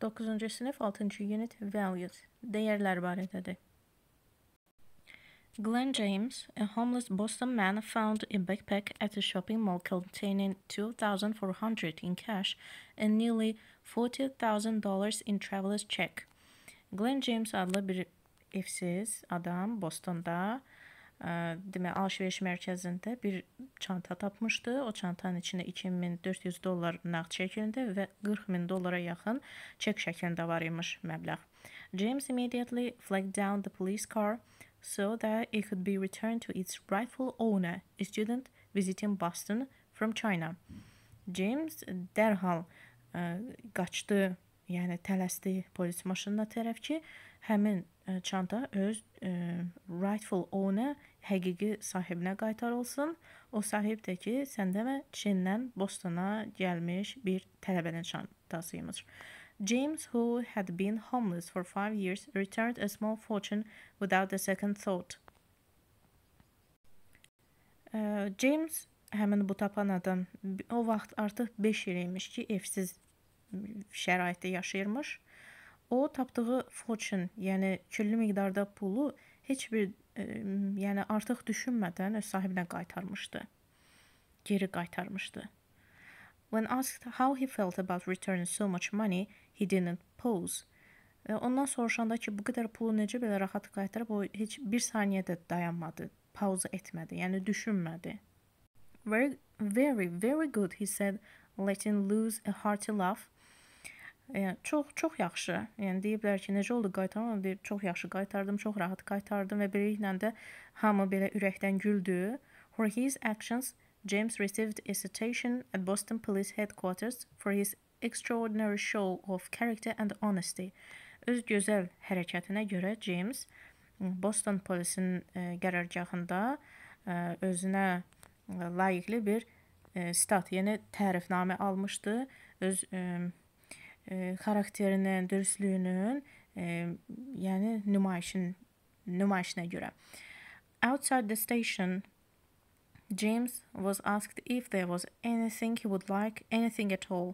9. 6. unit Values Değerler barədadır. Glenn James, a homeless Boston man, found a backpack at a shopping mall containing 2400 in cash and nearly $40,000 in traveler's check. Glenn James adlı bir evsiz adam Boston'da demək alış-veriş mərkəzində bir çanta tapmışdı. O çantanın içində 2400 dollar nağd şəklində və 40 min dollara yaxın çek şəklində var imiş məbləğ. James immediately flagged down the police car so that it could be returned to its rightful owner, a student visiting Boston from China. James dərhal ə, qaçdı, yəni tələsdi polis maşınına tərəf ki, həmin çanta öz ə, e, rightful owner həqiqi sahibinə qaytarılsın. O sahib də ki, səndə və Çindən Bostona gəlmiş bir tələbənin çantasıymış. James, who had been homeless for five years, returned a small fortune without a second thought. Ə, James həmin bu tapan adam o vaxt artıq 5 il imiş ki, evsiz şəraitdə yaşayırmış O tapdığı fortune, yəni küllü miqdarda pulu heç bir e, yəni artıq düşünmədən öz sahibinə qaytarmışdı. Geri qaytarmışdı. When asked how he felt about returning so much money, he didn't pause. E, ondan soruşanda ki, bu qədər pulu necə belə rahat qaytarıb, o heç bir saniyə də dayanmadı, pauza etmədi, yəni düşünmədi. Very very very good, he said, letting loose a hearty laugh Yəni çox çox yaxşı. Yəni deyiblər ki, necə oldu qaytarmam? Deyib çox yaxşı qaytardım, çox rahat qaytardım və beləliklə də hamı belə ürəkdən güldü. For his actions, James received a citation at Boston Police Headquarters for his extraordinary show of character and honesty. Öz gözəl hərəkətinə görə James Boston polisin qərargahında özünə layiqli bir stat, yəni tərifnamə almışdı. Öz ə, E, xarakterinin, dürüstlüyünün, e, yəni nümayişin nümayişinə görə. Outside the station, James was asked if there was anything he would like, anything at all.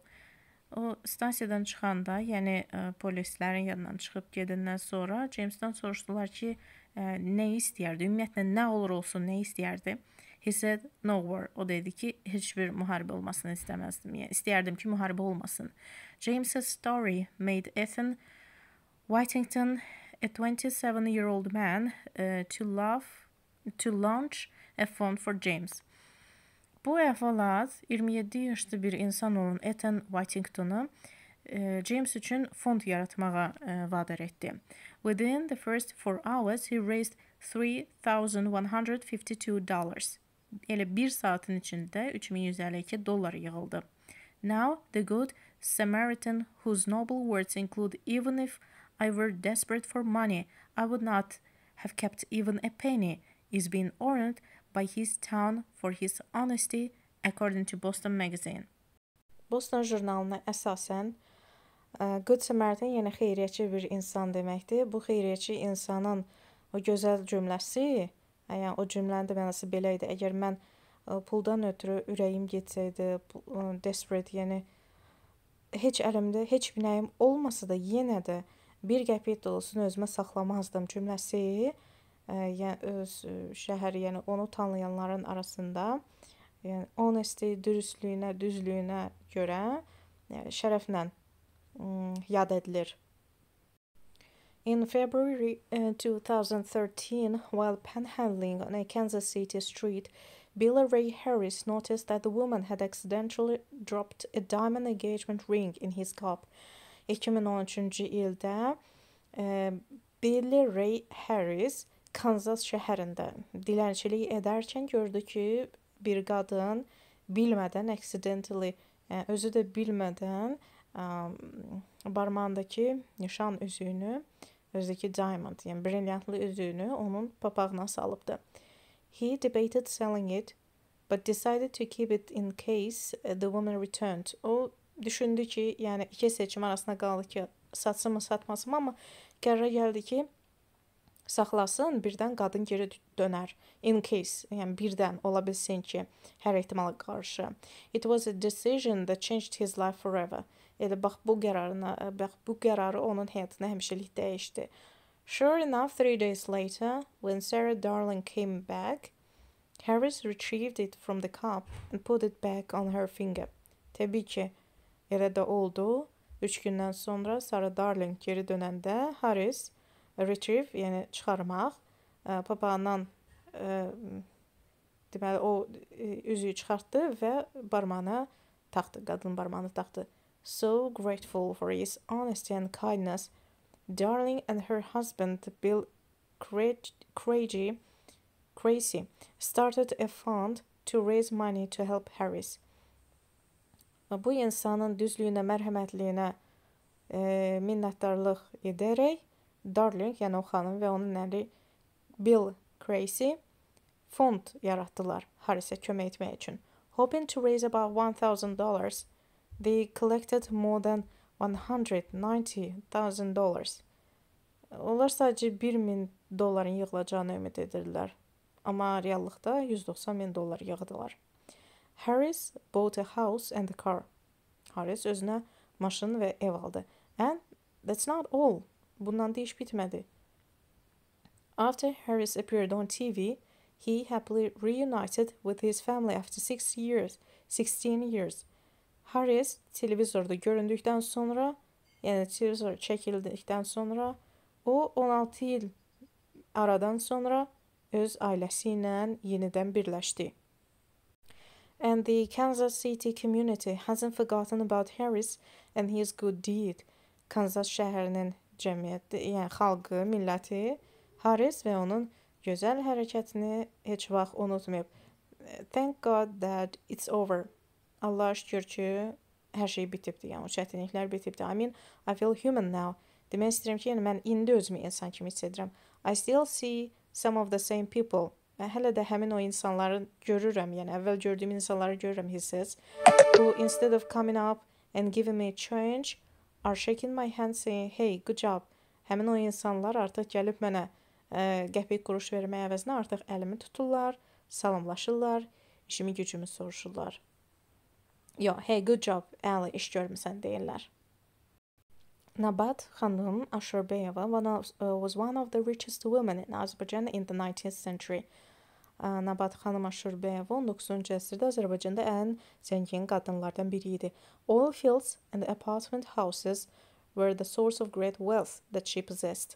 O stansiyadan çıxanda, yəni ə, e, polislərin yanından çıxıb gedəndən sonra Jamesdən soruşdular ki, ə, nə istəyirdi? Ümumiyyətlə nə olur olsun, nə istəyirdi? He said, no war. O dedi ki, heç bir müharibə olmasını istəməzdim. Yəni, istəyərdim ki, müharibə olmasın. James's story made Ethan Whittington, a 27-year-old man, uh, to love, to launch a fund for James. Bu əhvalat 27 yaşlı bir insan olan Ethan Whittington'u uh, James üçün fond yaratmağa uh, vadar etdi. Within the first four hours, he raised $3,152 elə 1 saatın içində 3152 dollar yığıldı. Now the good Samaritan whose noble words include even if I were desperate for money, I would not have kept even a penny is being honored by his town for his honesty according to Boston Magazine. Boston jurnalına əsasən e, Good Samaritan yəni xeyriyyəçi bir insan deməkdir. Bu xeyriyyəçi insanın o gözəl cümləsi Yəni o cümlənin də mənası belə idi. Əgər mən e, puldan ötürü ürəyim getsəydi, e, desperate, yəni heç əlimdə heç bir nəyim olmasa da yenə də bir qəpik də olsun özümə saxlamazdım cümləsi, yəni öz şəhəri, yəni onu tanıyanların arasında, yəni honesty, dürüstlüyünə, düzlüyünə görə yəni, şərəflə mm, yad edilir. In February uh, 2013, while panhandling on a Kansas City street, Billy Ray Harris noticed that the woman had accidentally dropped a diamond engagement ring in his cup. 2010 yılda e, uh, Billy Ray Harris Kansas şəhərində dilənçilik ederken gördü ki, bir kadın bilmeden, accidentally, yəni özü də bilmədən ə, barmağındakı nişan üzüyünü Özü diamond, yəni brilliantlı üzüyünü onun papağına salıbdı. He debated selling it, but decided to keep it in case the woman returned. O düşündü ki, yəni iki seçim arasında qaldı ki, satsın mı, satmasın mı, amma qərara gəldi ki, saxlasın, birdən qadın geri dönər. In case, yəni birdən ola bilsin ki, hər ehtimala qarşı. It was a decision that changed his life forever elə bax bu qərarına, eh, bax bu qərarı onun həyatını həmişəlik dəyişdi. Sure enough, three days later, when Sarah Darling came back, Harris retrieved it from the cup and put it back on her finger. Təbii ki, elə də oldu. 3 gündən sonra Sarah Darling geri dönəndə Harris eh, retrieve, yəni çıxarmaq, eh, papağından deməli o üzüyü çıxartdı və barmağına taxdı, qadın barmağını taxdı so grateful for his honesty and kindness. Darling and her husband, Bill Craigie, Crazy, started a fund to raise money to help Harris. Bu insanın düzlüyünə, mərhəmətliyinə e, minnətdarlıq edərək Darling, yəni o xanım və onun əri Bill Crazy fond yaratdılar Harrisə kömək etmək üçün. Hoping to raise about $1,000 They collected more than 190,000 dollars. Onlar sadəcə 1 min dolların yığılacağını ümid edirdilər. Amma reallıqda 190 min dollar yığdılar. Harris bought a house and a car. Harris özünə maşın və ev aldı. And that's not all. Bundan da iş bitmədi. After Harris appeared on TV, he happily reunited with his family after six years, 16 years. Harris televizorda göründükdən sonra, yəni televizor çəkildikdən sonra o 16 il aradan sonra öz ailəsi ilə yenidən birləşdi. And the Kansas City community hasn't forgotten about Harris and his good deed. Kansas şəhərinin cəmiyyəti, yəni xalqı, milləti Harris və onun gözəl hərəkətini heç vaxt unutmayıb. Thank God that it's over. Allaha şükür ki, hər şey bitibdi. Yəni o çətinliklər bitibdi. I mean, I feel human now. Demək istəyirəm ki, yəni mən indi özümü insan kimi hiss edirəm. I still see some of the same people. Mən hələ də həmin o insanları görürəm. Yəni əvvəl gördüyüm insanları görürəm hissəs. Who instead of coming up and giving me change are shaking my hand saying, "Hey, good job." Həmin o insanlar artıq gəlib mənə ə, e, qəpik quruş vermək əvəzinə artıq əlimi tuturlar, salamlaşırlar, işimi, gücümü soruşurlar. Yo, hey, good job, Əli, iş görmüsən deyirlər. Nabat Hanım Ashurbeyeva one of, uh, was one of the richest women in Azerbaijan in the 19th century. Uh, Nabat Hanım Ashurbeyeva 19-cu əsrdə Azərbaycanda ən zəngin qadınlardan biri idi. Oil fields and apartment houses were the source of great wealth that she possessed.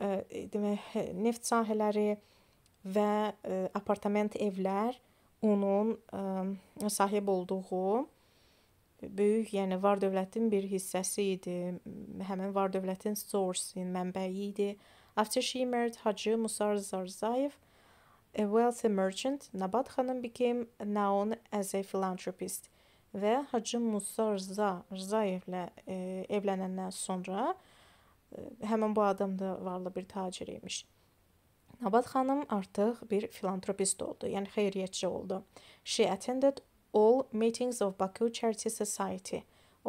Uh, demək, neft sahələri və uh, apartament evlər uh, onun ə, sahib olduğu böyük, yəni var-dövlətin bir hissəsi idi. Həmin var-dövlətin source-in mənbəyi idi. After she married Hacı Musar Zarzayev, a wealthy merchant, Nabat xanım became known as a philanthropist və Hacı Musa Rza Rzayevlə e, evlənəndən sonra e, həmin bu adam da varlı bir tacir imiş. Nabat xanım artıq bir filantropist oldu, yəni xeyriyyətçi oldu. She attended all meetings of Baku Charity Society.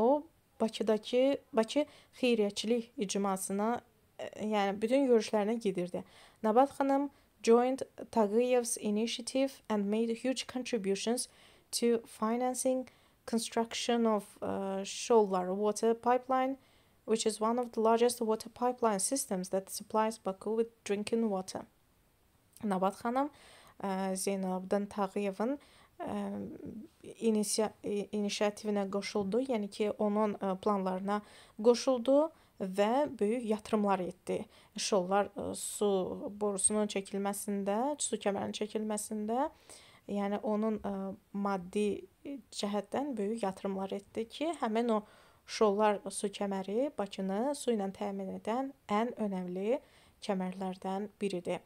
O Bakıdakı Bakı xeyriyyətçilik icmasına, e, yəni bütün görüşlərinə gedirdi. Nabat xanım joined Tagıyev's initiative and made huge contributions to financing construction of uh, e, Sholar water pipeline, which is one of the largest water pipeline systems that supplies Baku with drinking water. Nabat xanım Zeynalabdin Tağıyevin inisiativinə qoşuldu, yəni ki, onun planlarına qoşuldu və böyük yatırımlar etdi. Şollar su borusunun çəkilməsində, su kəmərinin çəkilməsində, yəni onun maddi cəhətdən böyük yatırımlar etdi ki, həmin o şollar su kəməri Bakını su ilə təmin edən ən önəmli kəmərlərdən biridir.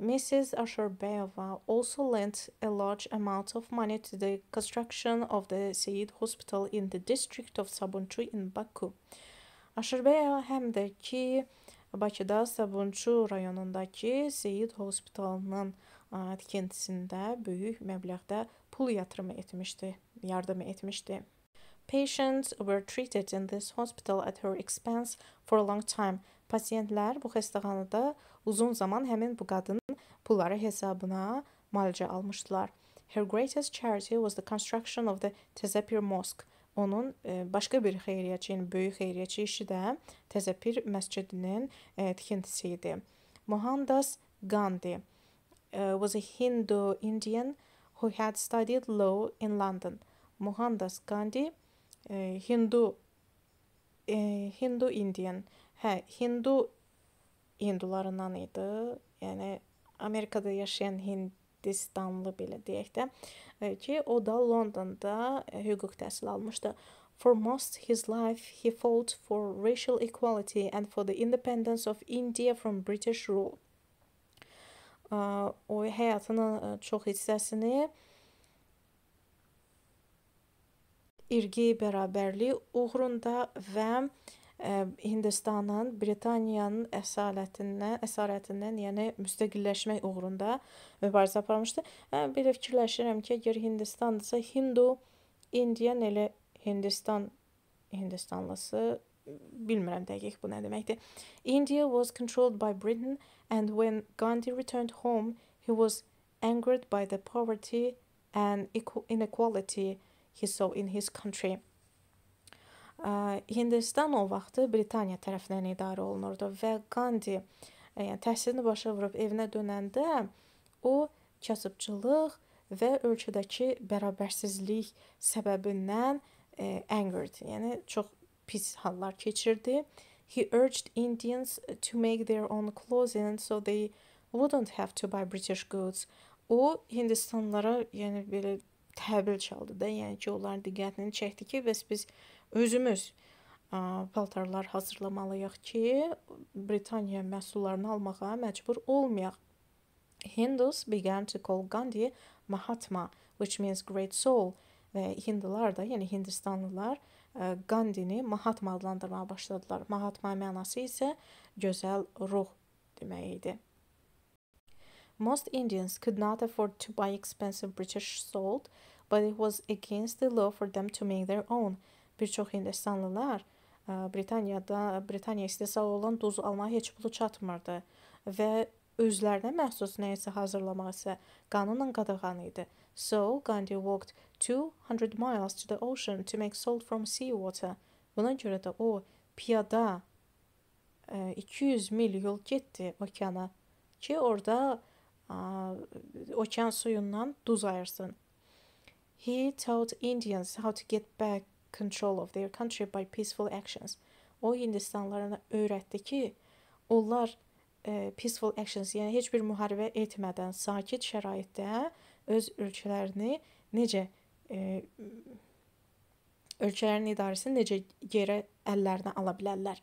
Mrs. Asherbayeva also lent a large amount of money to the construction of the Seyid Hospital in the district of Sabunchu in Baku. Asherbayeva həm Bakıda Sabunçu rayonundakı Seyid Hospitalının tikintisində e, böyük məbləğdə pul yatırımı etmişdi, yardım etmişdi. Patients were treated in this hospital at her expense for a long time. Pasiyentlər bu xəstəxanada uzun zaman həmin bu qadının pulları hesabına müalicə almışdılar. Her greatest charity was the construction of the Tezepir Mosque. Onun e, başqa bir xeyriyyəçinin, yəni böyük xeyriyyəçi işi də Tezepir məscidinin e, tikintisi idi. Mohandas Gandhi e, was a Hindu Indian who had studied law in London. Mohandas Gandhi Hindu Hindu Indian, hə, Hindu hindularından idi. Yəni Amerikada yaşayan Hindistanlı belə deyək də e, ki, o da Londonda e, hüquq təhsili almışdı. For most his life he fought for racial equality and for the independence of India from British rule. E, o həyatının çox hissəsini irqi bərabərlik uğrunda və Hindistanın Britaniyanın əsarətindən, əsarətindən, yəni müstəqilləşmək uğrunda mübarizə aparmışdı. Mən hə, belə fikirləşirəm ki, əgər Hindistandırsa, Hindu, Indian elə Hindistan Hindistanlısı bilmirəm dəqiq bu nə deməkdir. India was controlled by Britain and when Gandhi returned home, he was angered by the poverty and inequality he saw in his country. Hindistan o vaxtı Britaniya tərəfindən idarə olunurdu və Gandhi e, yəni təhsilini başa vurub evinə dönəndə o kasıbçılıq və ölkədəki bərabərsizlik səbəbindən e, angered, yəni çox pis hallar keçirdi. He urged Indians to make their own clothing so they wouldn't have to buy British goods. O Hindistanlara yəni belə təbil çaldı da, yəni ki, onların diqqətini çəkdi ki, bəs biz özümüz paltarlar hazırlamalıyıq ki, Britaniya məhsullarını almağa məcbur olmayaq. Hindus began to call Gandhi Mahatma, which means great soul və hindular da, yəni hindistanlılar e, Gandini Mahatma adlandırmağa başladılar. Mahatma mənası isə gözəl ruh demək idi. Most Indians could not afford to buy expensive British salt, but it was against the law for them to make their own bir çox Hindistanlılar e, Britaniyada Britaniya istehsal olunan duz almağa heç pulu çatmırdı və özlərinə məxsus nəyisə hazırlamaq isə qanunla qadağan idi. So Gandhi walked 200 miles to the ocean to make salt from sea water. Buna görə də o piyada 200 e, mil yol getdi okeana ki, orada e, okean suyundan duz ayırsın. He taught Indians how to get back control of their country by peaceful actions. O Hindistanlarına öyrətdi ki, onlar e, peaceful actions, yəni heç bir müharibə etmədən, sakit şəraitdə öz ölkələrini necə e, ölkələrin idarəsini necə geri əllərinə ala bilərlər.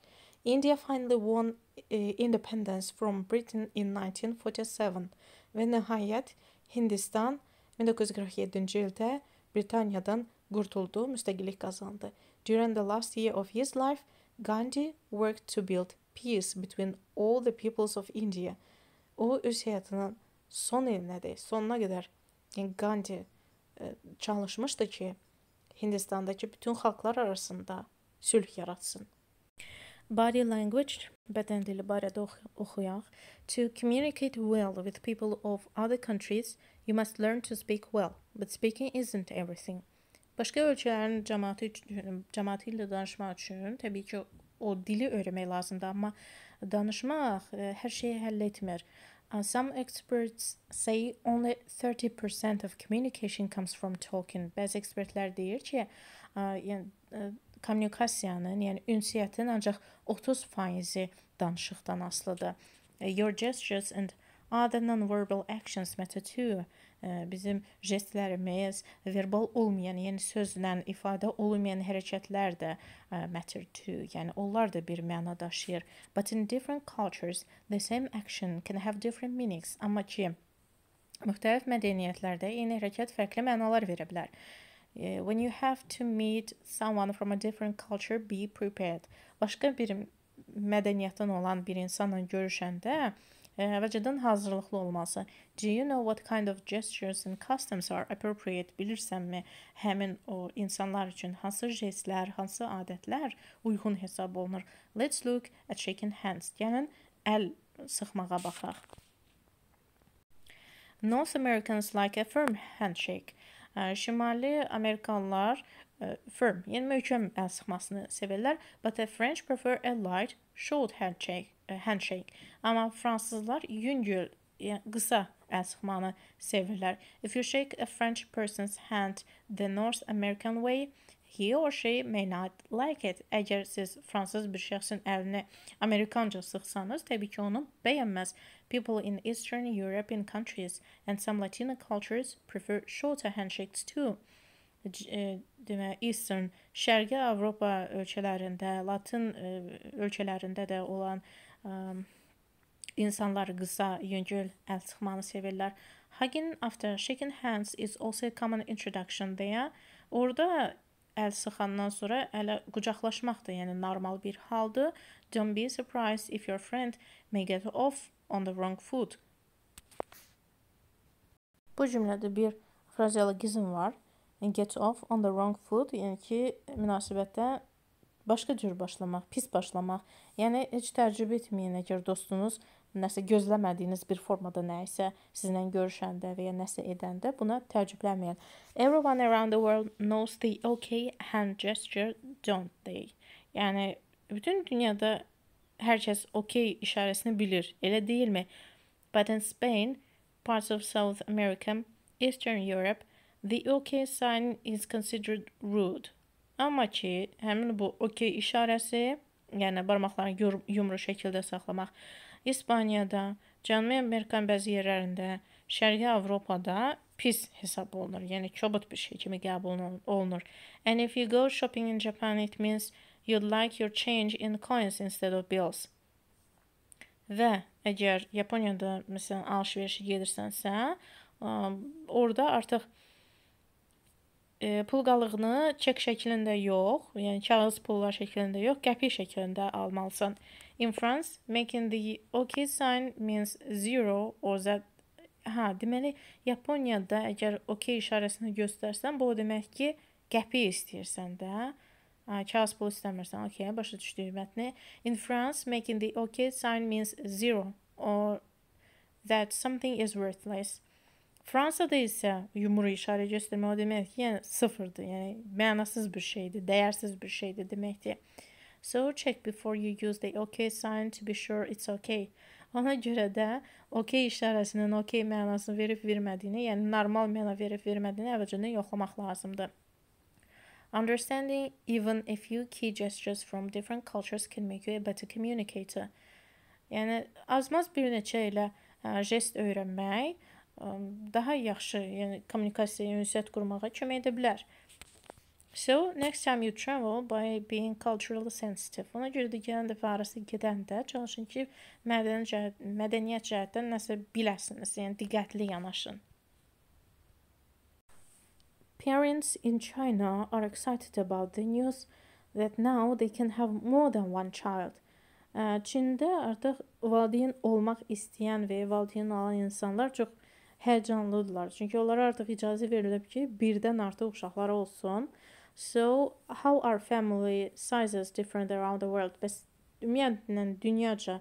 India finally won e, independence from Britain in 1947 və nəhayət Hindistan 1947-ci ildə Britaniyadan qurtuldu, müstəqillik qazandı. During the last year of his life, Gandhi worked to build peace between all the peoples of India. O öz həyatının son ilinədək, sonuna qədər yəni Gandhi ə, e, çalışmışdı ki, Hindistandakı bütün xalqlar arasında sülh yaratsın. Body language, bədən dili barədə oxu oxuyaq. To communicate well with people of other countries, you must learn to speak well, but speaking isn't everything. Başqa ölkələrin cəmaəti üçün, yəni cəmaəti ilə danışmaq üçün təbii ki, o dili öyrənmək lazımdır, amma danışmaq ə, e, hər şeyi həll etmir. Uh, some experts say only 30% of communication comes from talking. Bəzi ekspertlər deyir ki, ə, uh, yəni ə, e, kommunikasiyanın, yəni ünsiyyətin ancaq 30%-i danışıqdan asılıdır. E, your gestures and other non-verbal actions matter too bizim jestlərimiz, verbal olmayan, yəni sözlə ifadə olunmayan hərəkətlər də e, matter too. Yəni onlar da bir məna daşıyır. But in different cultures, the same action can have different meanings. Amma ki müxtəlif mədəniyyətlərdə eyni hərəkət fərqli mənalar verə bilər. When you have to meet someone from a different culture, be prepared. Başqa bir mədəniyyətdən olan bir insanla görüşəndə əvvəlcədən hazırlıqlı olması. Do you know what kind of gestures and customs are appropriate? Bilirsənmi, həmin o insanlar üçün hansı jestlər, hansı adətlər uyğun hesab olunur? Let's look at shaking hands. Gəlin əl sıxmağa baxaq. North Americans like a firm handshake. Şimali Amerikanlar e, firm, yəni möhkəm əl sıxmasını sevirlər, but the French prefer a light, short handshake. E, handshake. Amma fransızlar yüngül, qısa əl sıxmanı sevirlər. If you shake a French person's hand the North American way, he or she may not like it. Əgər siz fransız bir şəxsin əlini Amerikanca sıxsanız, təbii ki, onu bəyənməz. People in Eastern European countries and some Latino cultures prefer shorter handshakes too. E, demə Eastern, Şərqi Avropa ölkələrində, Latin e, ölkələrində də olan insanlar qısa, yüngül əl sıxmanı sevirlər. Hugging after shaking hands is also a common introduction deyə orada əl sıxandan sonra ələ qucaqlaşmaq da, yəni normal bir haldır. Don't be surprised if your friend may get off on the wrong foot. Bu cümlədə bir frazeologizm var. Get off on the wrong foot, yəni ki, münasibətdə başqa cür başlamaq, pis başlamaq, yəni heç təcrübə etməyənə görə dostunuz nəsə gözləmədiyiniz bir formada nə isə sizinlə görüşəndə və ya nəsə edəndə buna təəccüblənməyin. Everyone around the world knows the okay hand gesture, don't they? Yəni bütün dünyada hər kəs okay işarəsini bilir, elə deyilmi? But in Spain, parts of South America, Eastern Europe, the okay sign is considered rude. Amma ki, həmin bu OK işarəsi, yəni barmaqlarını yumru şəkildə saxlamaq İspaniyada, Cənubi Amerikan bəzi yerlərində, Şərqi Avropada pis hesab olunur. Yəni kobud bir şey kimi qəbul olunur. And if you go shopping in Japan, it means you'd like your change in coins instead of bills. Və əgər Yaponiyada məsələn alış-verişə gedirsənsə, orada artıq e, pul qalığını çek şəklində yox, yəni kağız pullar şəklində yox, qəpik şəklində almalısan. In France, making the OK sign means zero or that Ha, hə, deməli Yaponiyada əgər OK işarəsini göstərsən, bu o demək ki, qəpik istəyirsən də. Kağız pul istəmirsən. OK, başa düşdük mətni. In France, making the OK sign means zero or that something is worthless. Fransada isə yumura işarə göstərmək o deməkdir, yəni sıfırdır, yəni mənasız bir şeydir, dəyərsiz bir şeydir deməkdir. So check before you use the OK sign to be sure it's okay. Ona görə də OK işarəsinin OK mənasını verib vermədiyini, yəni normal məna verib vermədiyini əvvəlcədən yoxlamaq lazımdır. Understanding even a few key gestures from different cultures can make you a better communicator. Yəni azmaz bir neçə elə ə, jest öyrənmək daha yaxşı, yəni kommunikasiya, yəni ünsiyyət qurmağa kömək edə bilər. So, next time you travel by being culturally sensitive. Ona görə də gələn dəfə arası gedəndə çalışın ki, mədəni cəhət, mədəniyyət cəhətdən nəsə biləsiniz, yəni diqqətli yanaşın. Parents in China are excited about the news that now they can have more than one child. Çində artıq valideyn olmaq istəyən və valideyn olan insanlar çox həyəcanlıdırlar. Çünki onlara artıq icazə verilib ki, birdən artıq uşaqları olsun. So, how are family sizes different around the world? Bəs ümumiyyətlə dünyaca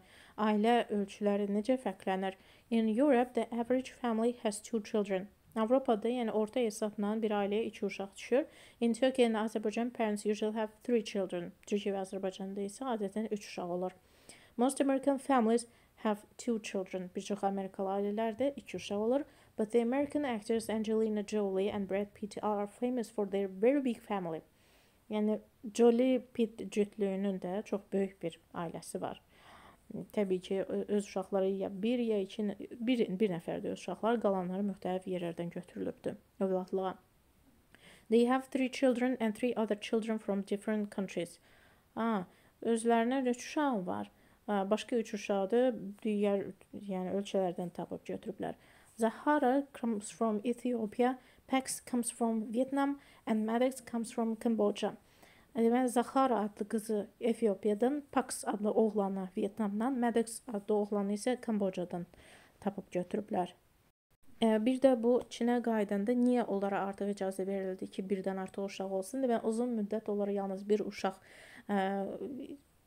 ailə ölçüləri necə fərqlənir? In Europe, the average family has two children. Avropada, yəni orta hesabla bir ailəyə 2 uşaq düşür. In Turkey and Azerbaijan parents usually have 3 children. Türkiyə və Azərbaycanda isə adətən 3 uşaq olur. Most American families have two children. Bir çox Amerikalı ailələrdə iki uşaq olur. But the American actors Angelina Jolie and Brad Pitt are famous for their very big family. Yəni Jolie Pitt cütlüyünün də çox böyük bir ailəsi var. Təbii ki, öz uşaqları ya 1 ya 2 bir bir nəfərdir öz uşaqları, qalanları müxtəlif yerlərdən götürülübdü övladlığa. They have three children and three other children from different countries. Ah, özlərinə 3 uşaq var. Başqa üç uşaqdı, digər yəni ölkələrdən tapıb götürüblər. Zahara comes from Ethiopia, Pax comes from Vietnam and Maddox comes from Cambodia. Deməli Zahara adlı qızı Efiopiyadan, Pax adlı oğlanı Vyetnamdan, Maddox adlı oğlanı isə Kambocadan tapıb götürüblər. Bir də bu Çinə qayıdanda niyə onlara artıq icazə verildi ki, birdən artıq uşaq olsun? Deməli uzun müddət onlara yalnız bir uşaq ə,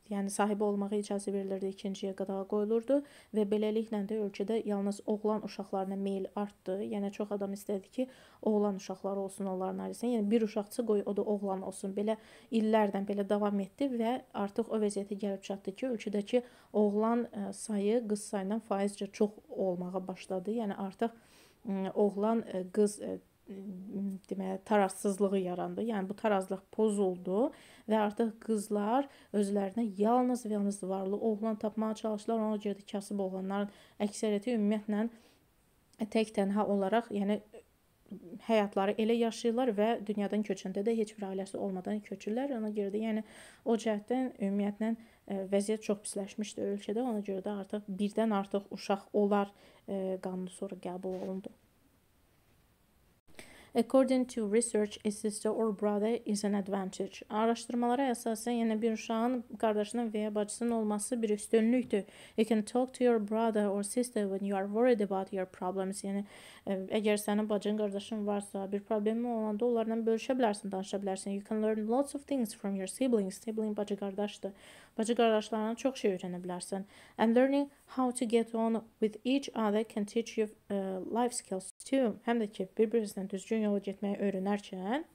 yəni sahibi olmağa icazə verilirdi, ikinciyə qadağa qoyulurdu və beləliklə də ölkədə yalnız oğlan uşaqlarına meyl artdı. Yəni çox adam istədi ki, oğlan uşaqları olsun onların ailəsində. Yəni bir uşaqçı qoy o da oğlan olsun. Belə illərdən belə davam etdi və artıq o vəziyyətə gəlib çatdı ki, ölkədəki oğlan e, sayı qız sayından faizcə çox olmağa başladı. Yəni artıq oğlan e, qız e, deməli tarazsızlığı yarandı. Yəni bu tarazlıq pozuldu və artıq qızlar özlərinə yalnız və yalnız varlı oğlan tapmağa çalışdılar. Ona görə də kasıb oğlanların əksəriyyəti ümumiyyətlə tək tənha olaraq, yəni həyatları elə yaşayırlar və dünyadan köçəndə də heç bir ailəsi olmadan köçürlər. Ona görə də yəni o cəhətdən ümumiyyətlə e, vəziyyət çox pisləşmişdi ölkədə. Ona görə də artıq birdən artıq uşaq olar e, qanunu sonra qəbul olundu. According to research, a sister or brother is an advantage. Araşdırmalara əsasən, yəni bir uşağın qardaşının və ya bacısının olması bir üstünlükdür. You can talk to your brother or sister when you are worried about your problems. Yəni e, əgər sənin bacın, qardaşın varsa, bir problemi olanda onlarla bölüşə bilərsən, danışa bilərsən. You can learn lots of things from your siblings. Sibling bacı qardaşdır. Bacı qardaşlarına çox şey öyrənə bilərsən. And learning how to get on with each other can teach you uh, life skills too. Həm də ki, bir-birinizlə düzgün yola getməyi öyrənərkən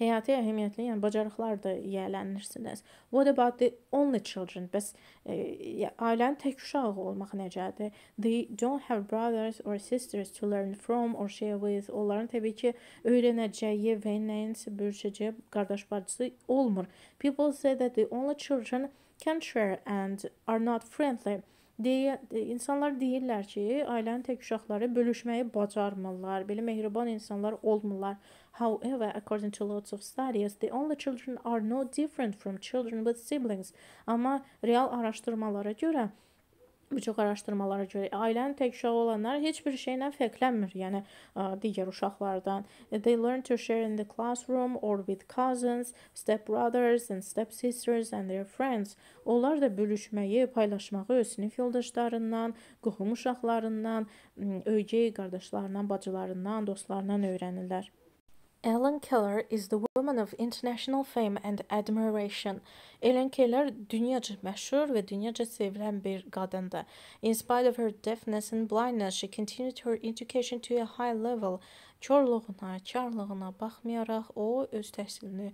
həyati əhəmiyyətli, yəni bacarıqlar da yiyələnirsiniz. What about the only children? Bəs e, ailənin tək uşağı olmaq necədir? They don't have brothers or sisters to learn from or share with. Onların təbii ki, öyrənəcəyi və nəyinsə bölüşəcəyi qardaş bacısı olmur. People say that the only children can share and are not friendly. Deyə, insanlar deyirlər ki, ailənin tək uşaqları bölüşməyi bacarmırlar, belə mehriban insanlar olmurlar. However, according to lots of studies, the only children are no different from children with siblings. Amma real araşdırmalara görə bir çox araşdırmalara görə ailənin tək uşağı olanlar heç bir şeylə fərqlənmir, yəni ə, e, digər uşaqlardan. E, they learn to share in the classroom or with cousins, step brothers and step sisters and their friends. Onlar da bölüşməyi, paylaşmağı öz sinif yoldaşlarından, qohum uşaqlarından, ögey qardaşlarından, bacılarından, dostlarından öyrənirlər. Helen Keller is the woman of international fame and admiration. Helen Keller dünyaca məşhur və dünyaca sevilən bir qadındır. In spite of her deafness and blindness, she continued her education to a high level. Çorluğuna, çarlığına baxmayaraq o öz təhsilini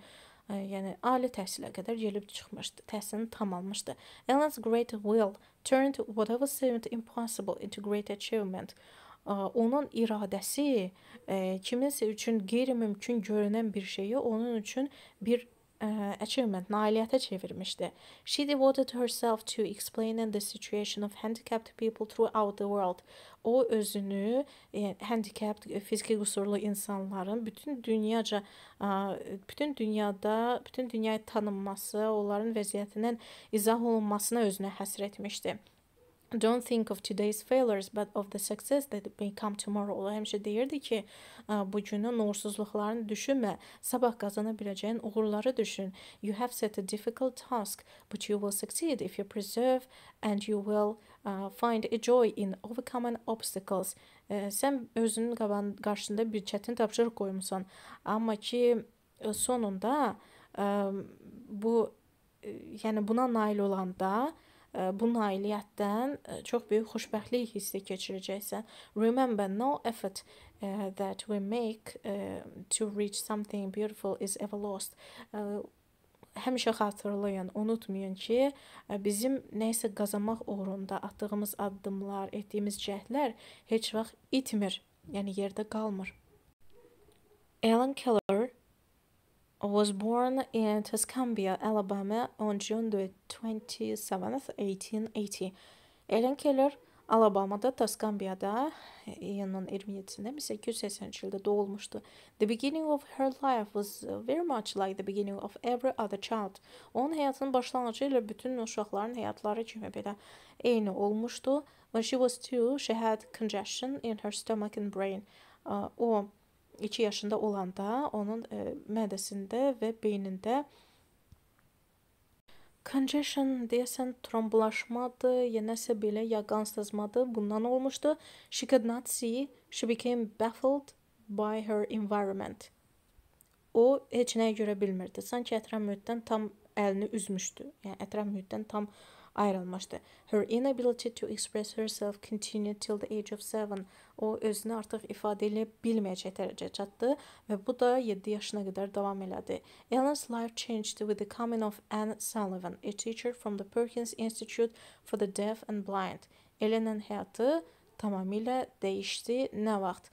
ə, e, yəni ali təhsilə qədər gəlib çıxmışdı, təhsilini tamamlamışdı. Ellen's great will turned whatever seemed impossible into great achievement onun iradəsi kiminsə üçün qeyri-mümkün görünən bir şeyi onun üçün bir achievement, nailiyyətə çevirmişdi. She devoted herself to explaining the situation of handicapped people throughout the world. O özünü e, handicapped e, fiziki qüsurlu insanların bütün dünyaca bütün dünyada, bütün dünyayı tanınması, onların vəziyyətinin izah olunmasına özünə həsr etmişdi. Don't think of today's failures, but of the success that may come tomorrow. O həmişə deyirdi ki, bu günün uğursuzluqlarını düşünmə, sabah qazana biləcəyin uğurları düşün. You have set a difficult task, but you will succeed if you persevere and you will uh, find a joy in overcoming obstacles. E, sən özünün qaban qarşında bir çətin tapşırıq qoymusan, amma ki sonunda ə, bu yəni buna nail olanda bu nailiyyətdən çox böyük xoşbəxtlik hissi keçirəcəksən. Remember no effort uh, that we make uh, to reach something beautiful is ever lost. Uh, həmişə xatırlayın, unutmayın ki, bizim nəyisə qazanmaq uğrunda atdığımız addımlar, etdiyimiz cəhdlər heç vaxt itmir, yəni yerdə qalmır. Alan Keller was born in Tuscumbia, Alabama on June 27, 1880. Ellen Keller Alabama'da, Tuscumbia'da iyunun 27-sində 1883-cü ildə doğulmuşdu. The beginning of her life was very much like the beginning of every other child. Onun həyatının başlanğıcı ilə bütün uşaqların həyatları kimi belə eyni olmuşdu. When she was two, she had congestion in her stomach and brain. Uh, o 2 yaşında olanda onun e, mədəsində və beynində Congestion deyəsən trombolaşmadır, ya nəsə belə, ya qan sızmadır. Bundan olmuşdu. She could not see. She became baffled by her environment. O heç nəyi görə bilmirdi. Sanki ətraf mühitdən tam əlini üzmüşdü. Yəni ətraf mühitdən tam ayrılmışdı. Her inability to express herself continued till the age of 7. O özünü artıq ifadə edə bilməyəcək dərəcəyə çatdı və bu da 7 yaşına qədər davam elədi. Ellen's life changed with the coming of Anne Sullivan, a teacher from the Perkins Institute for the Deaf and Blind. Ellenin həyatı tamamilə dəyişdi. Nə vaxt?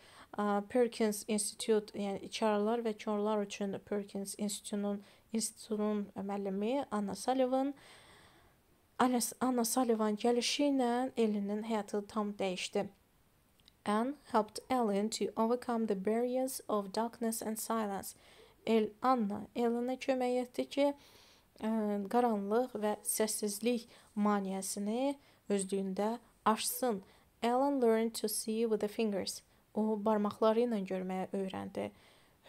Perkins Institute, yəni çarlar və çorlar üçün Perkins İnstitutunun institutunun müəllimi Anna Sullivan Anna Sullivan gəlişi ilə Elinin həyatı tam dəyişdi. Anne helped Ellen to overcome the barriers of darkness and silence. El Anna Ellenə kömək etdi ki, ə, e, qaranlıq və səssizlik maneəsini özlüyündə aşsın. Ellen learned to see with the fingers. O barmaqları ilə görməyə öyrəndi.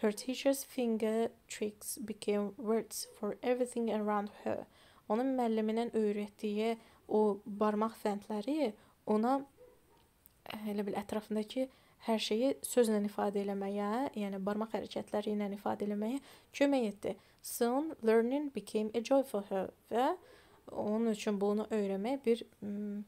Her teacher's finger tricks became words for everything around her. Onun müəlliminin öyrətdiyi o barmaq fəndləri ona e, elə bil ətrafındakı hər şeyi sözlə ifadə eləməyə, yəni barmaq hərəkətləri ilə ifadə eləməyə kömək etdi. Soon learning became a joy for her və onun üçün bunu öyrənmək bir hmm,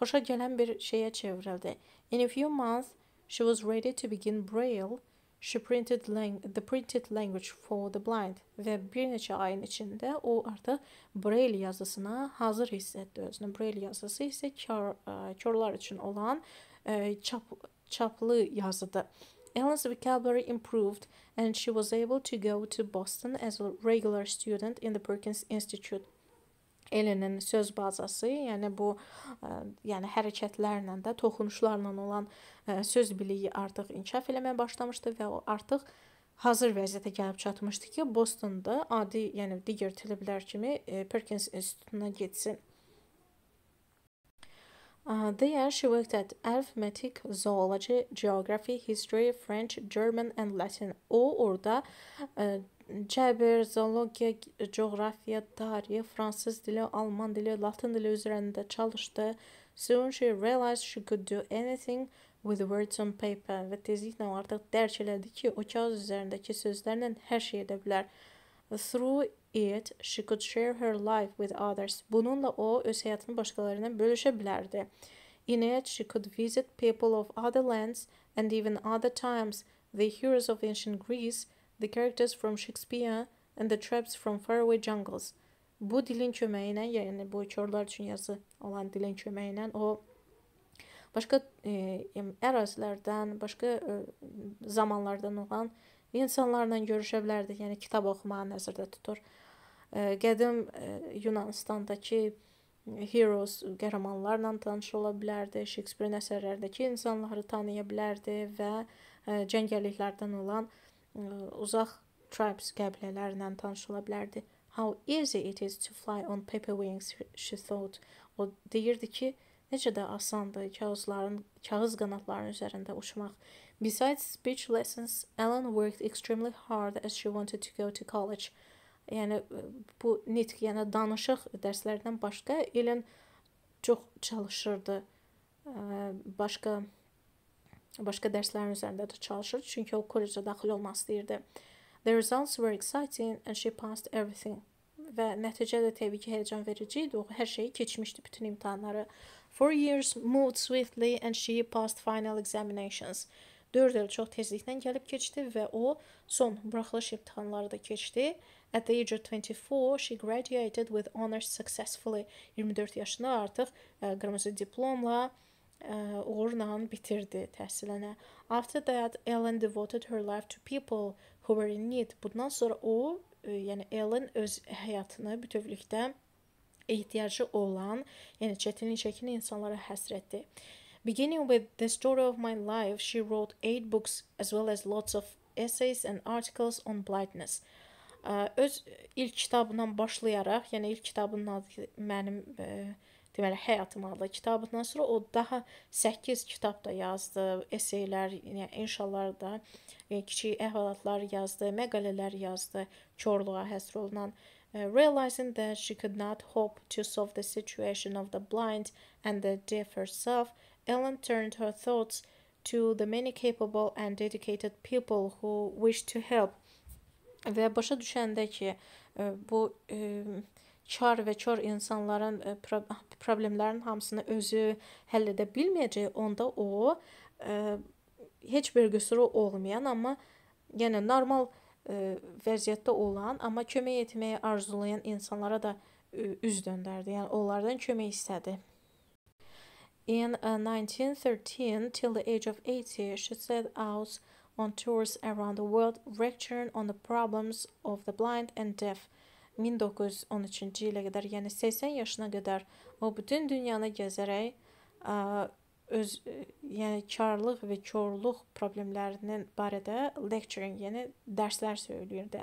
xoşa gələn bir şeyə çevrildi. In a few months she was ready to begin braille She printed the printed language for the blind və bir neçə ayın içində o artıq Braille yazısına hazır hiss etdi özünü. Braille yazısı isə kör, e, körlər üçün olan e, çap, çaplı yazıdır. Ellen's vocabulary improved and she was able to go to Boston as a regular student in the Perkins Institute. Ellenin söz bazası, yəni bu ə, e, yəni hərəkətlərlə də, toxunuşlarla olan ə, Hə, söz biliyi artıq inkişaf eləməyə başlamışdı və o artıq hazır vəziyyətə gəlib çatmışdı ki, Bostonda adi, yəni digər tələbələr kimi e, Perkins institutuna getsin. Uh, there she worked at arithmetic, zoology, geography, history, French, German and Latin. O orada uh, cəbir, zoologiya, coğrafiya, tarix, fransız dili, alman dili, latın dili üzərində çalışdı. Soon she realized she could do anything with words on paper və tezliklə artıq dərk elədi ki, o kağız üzərindəki sözlərlə hər şey edə bilər. Through it, she could share her life with others. Bununla o öz həyatını başqalarına bölüşə bilərdi. In it, she could visit people of other lands and even other times, the heroes of ancient Greece, the characters from Shakespeare and the tribes from faraway jungles. Bu dilin köməyi ilə, yəni bu korlar üçün yazı olan dilin köməyi ilə o başqa e, ərazilərdən, başqa e, zamanlardan olan insanlarla görüşə bilərdik. Yəni kitab oxumağı nəzərdə tutur. E, qədim e, Yunanistandakı e, heroes qəhrəmanlarla tanış ola bilərdi, Shakespeare-in əsərlərindəki insanları tanıya bilərdi və e, cəngəlliklərdən olan e, uzaq tribes qəbilələrlə tanış ola bilərdi. How easy it is to fly on paper wings, she thought. O deyirdi ki, e, Necə də asandır kağızların, kağız qanadlarının üzərində uçmaq. Besides speech lessons, Ellen worked extremely hard as she wanted to go to college. Yəni bu nitq, yəni danışıq dərslərindən başqa Ellen çox çalışırdı. Başqa başqa dərslərin üzərində də çalışırdı, çünki o kollecə daxil olmaq istəyirdi. The results were exciting and she passed everything. Və nəticə də təbii ki, həyəcan verici idi. O hər şeyi keçmişdi, bütün imtahanları. Four years moved swiftly and she passed final examinations. 4 il çox tezliklə gəlib keçdi və o son buraxılış imtahanları da keçdi. At the age of 24, she graduated with honors successfully. 24 yaşında artıq ə, e, qırmızı diplomla ə, e, uğurla bitirdi təhsilini. After that, Ellen devoted her life to people who were in need. Bundan sonra o, ə, e, yəni Ellen öz həyatını bütövlükdə ehtiyacı olan, yəni çətinlik çəkən insanlara həsrətdir. Beginning with the story of my life, she wrote eight books as well as lots of essays and articles on blindness. Öz ilk kitabından başlayaraq, yəni ilk kitabının adı mənim ə, deməli həyatım adlı kitabından sonra o daha 8 kitab da yazdı, esseylər, yəni inşallah da yəni, kiçik əhvalatlar yazdı, məqalələr yazdı, Çorluğa həsr olunan uh, realizing that she could not hope to solve the situation of the blind and the deaf herself, Ellen turned her thoughts to the many capable and dedicated people who wished to help. Və başa düşəndə ki, e, bu kar e, və kör insanların e, problemlərin hamısını özü həll edə bilməyəcək, onda o heç bir qüsuru olmayan, amma yəni normal E, vəziyyətdə olan, amma kömək etməyi arzulayan insanlara da e, üz döndərdi. Yəni onlardan kömək istədi. In uh, 1913, till the age of 80, she set out on tours around the world lecturing on the problems of the blind and deaf. 1913-cü ilə qədər, yəni 80 yaşına qədər o bütün dünyanı gəzərək ə, uh, öz e, yəni karlıq və korluq problemlərinin barədə lecturing, yəni dərslər söyləyirdi.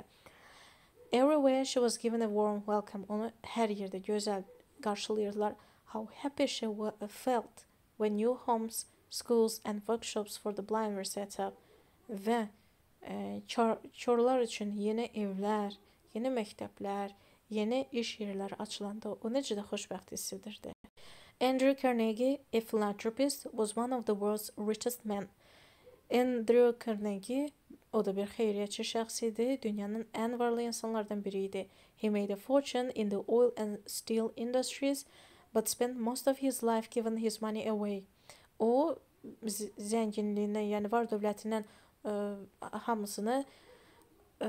Everywhere she was given a warm welcome. Onu hər yerdə gözəl qarşılayırdılar. How happy she felt when new homes, schools and workshops for the blind were set up. Və e, kar, karlar üçün yeni evlər, yeni məktəblər, yeni iş yerləri açılanda o necə də xoşbəxt hiss edirdi. Andrew Carnegie, a philanthropist, was one of the world's richest men. Andrew Carnegie, o da bir xeyriyyəçi şəxs idi, dünyanın ən varlı insanlardan biri idi. He made a fortune in the oil and steel industries, but spent most of his life giving his money away. O zənginliyindən, yəni var dövlətindən ə, e, hamısını ə, e,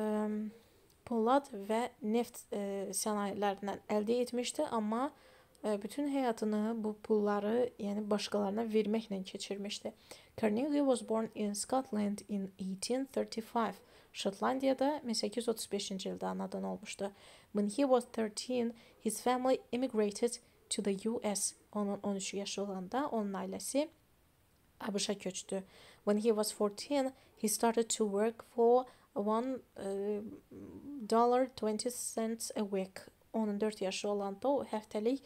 polad və neft ə, e, sənayələrindən əldə etmişdi, amma ə, bütün həyatını bu pulları, yəni başqalarına verməklə keçirmişdi. Carnegie was born in Scotland in 1835. Şotlandiyada 1835-ci ildə anadan olmuşdu. When he was 13, his family immigrated to the US. Onun 13 yaşı olanda onun ailəsi ABŞ-a köçdü. When he was 14, he started to work for one um, dollar uh, 20 cents a week. Onun 4 yaşı olanda o həftəlik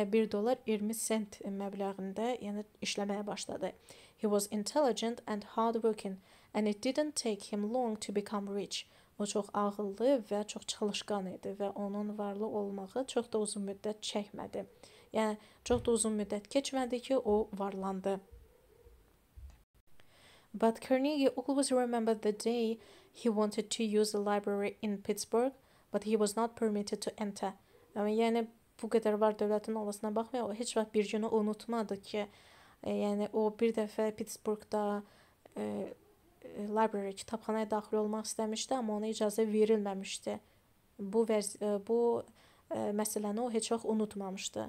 1 dollar 20 sent məbləğində, yəni işləməyə başladı. He was intelligent and hardworking and it didn't take him long to become rich. O çox ağıllı və çox çalışqan idi və onun varlı olmağı çox da uzun müddət çəkmədi. Yəni çox da uzun müddət keçmədi ki, o varlandı. But Carnegie always remembered the day he wanted to use the library in Pittsburgh, but he was not permitted to enter. Yəni bu qədər var dövlətin olmasına baxmayaraq o heç vaxt bir günü unutmadı ki, e, yəni o bir dəfə Pittsburghda e, e library kitabxanaya daxil olmaq istəmişdi, amma ona icazə verilməmişdi. Bu vəz e, bu e, məsələni o heç vaxt unutmamışdı.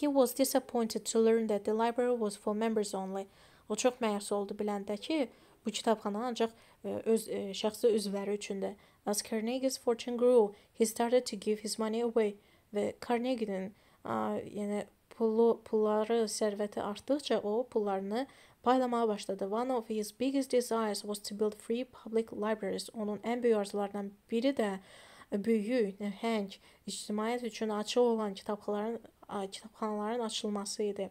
He was disappointed to learn that the library was for members only. O çox məyus oldu biləndə ki, bu kitabxana ancaq e, öz e, şəxsi üzvləri üçündür. As Carnegie's fortune grew, he started to give his money away və Carnegie-nin yəni pulu, pulları, sərvəti artdıqca o pullarını paylamağa başladı. One of his biggest desires was to build free public libraries. Onun ən böyük arzularından biri də böyük, nəhəng, ictimaiyyət üçün açıq olan kitabxanaların kitabxanaların açılması idi.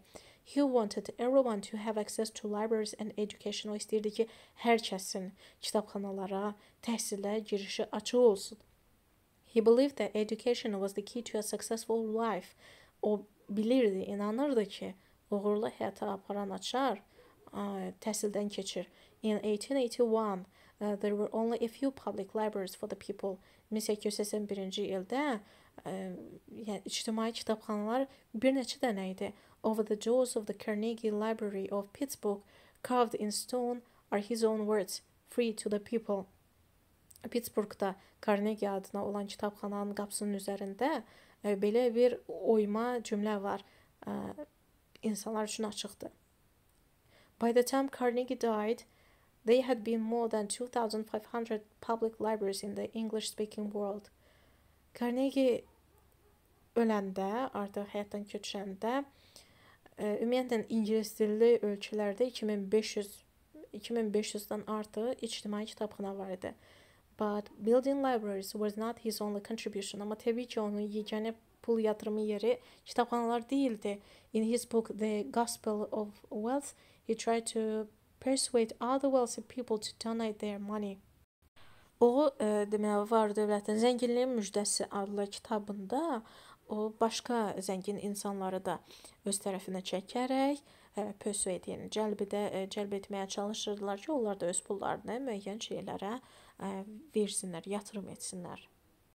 He wanted everyone to have access to libraries and education. O istəyirdi ki, hər kəsin kitabxanalara, təhsilə girişi açıq olsun. He believed that education was the key to a successful life. O bilirdi, inanırdı ki, uğurlu həyata aparan açar təhsildən keçir. In 1881, uh, there were only a few public libraries for the people. 1881-ci ildə ə, yəni ictimai kitabxanalar bir neçə dənə idi over the doors of the Carnegie Library of Pittsburgh, carved in stone, are his own words, free to the people. Pittsburghda Carnegie adına olan kitabxananın qapısının üzərində e, belə bir oyma cümlə var. E, insanlar üçün açıqdır. By the time Carnegie died, there had been more than 2500 public libraries in the English-speaking world. Carnegie öləndə, artıq həyatdan köçəndə Ümumiyyətlə ingilis dilli ölkələrdə 2500 2500-dən artıq ictimai kitabxana var idi. But building libraries was not his only contribution. Amma təbii ki, onun yeganə pul yatırımı yeri kitabxanalar değildi. In his book The Gospel of Wealth, he tried to persuade other wealthy people to donate their money. O, e, deməli, var dövlətin zənginliyin müjdəsi adlı kitabında o başqa zəngin insanları da öz tərəfinə çəkərək e, pösveyt, yəni cəlb edə e, cəlb etməyə çalışırdılar ki, onlar da öz pullarını müəyyən şeylərə e, versinlər, yatırım etsinlər.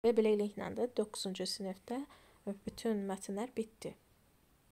Və beləliklə də 9-cu sinifdə bütün mətnlər bitdi.